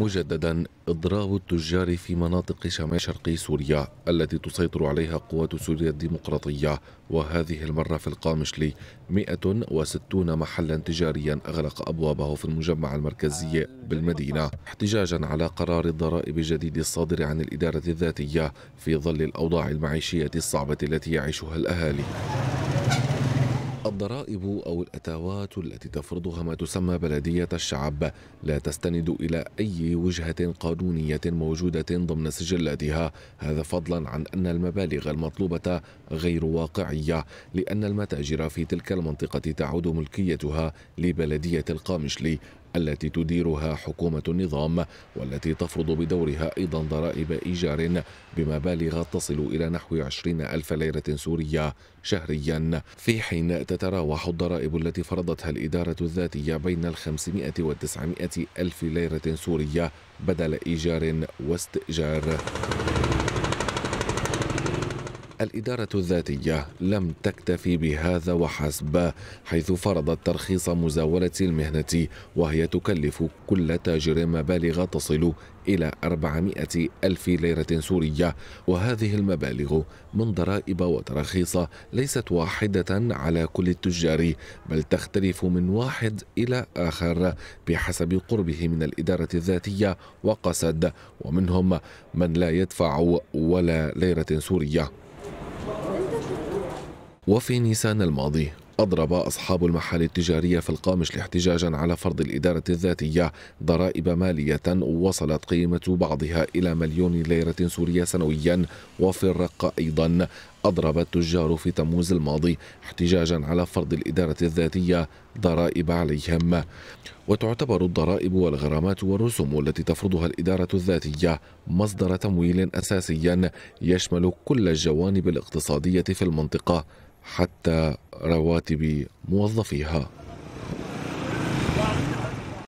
مجددا اضراب التجار في مناطق شمال شرقي سوريا التي تسيطر عليها قوات سوريا الديمقراطية وهذه المرة في القامشلي 160 محلا تجاريا أغلق أبوابه في المجمع المركزي بالمدينة احتجاجا على قرار الضرائب الجديد الصادر عن الإدارة الذاتية في ظل الأوضاع المعيشية الصعبة التي يعيشها الأهالي الضرائب أو الأتاوات التي تفرضها ما تسمى بلدية الشعب لا تستند إلى أي وجهة قانونية موجودة ضمن سجلاتها هذا فضلا عن أن المبالغ المطلوبة غير واقعية لأن المتاجر في تلك المنطقة تعود ملكيتها لبلدية القامشلي التي تديرها حكومة النظام والتي تفرض بدورها أيضا ضرائب إيجار بمبالغ تصل إلى نحو 20 ألف ليرة سورية شهريا في حين تتراوح الضرائب التي فرضتها الإدارة الذاتية بين ال 500 و 900 ألف ليرة سورية بدل إيجار واستئجار الإدارة الذاتية لم تكتفي بهذا وحسب حيث فرضت ترخيص مزاولة المهنة وهي تكلف كل تاجر مبالغ تصل إلى 400 ألف ليرة سورية وهذه المبالغ من ضرائب وتراخيص ليست واحدة على كل التجار بل تختلف من واحد إلى آخر بحسب قربه من الإدارة الذاتية وقسد ومنهم من لا يدفع ولا ليرة سورية وفي نيسان الماضي أضرب أصحاب المحال التجارية في القامش احتجاجا على فرض الإدارة الذاتية ضرائب مالية وصلت قيمة بعضها إلى مليون ليرة سورية سنويا وفي الرقة أيضا أضرب التجار في تموز الماضي احتجاجا على فرض الإدارة الذاتية ضرائب عليهم وتعتبر الضرائب والغرامات والرسوم التي تفرضها الإدارة الذاتية مصدر تمويل أساسيا يشمل كل الجوانب الاقتصادية في المنطقة حتى رواتب موظفيها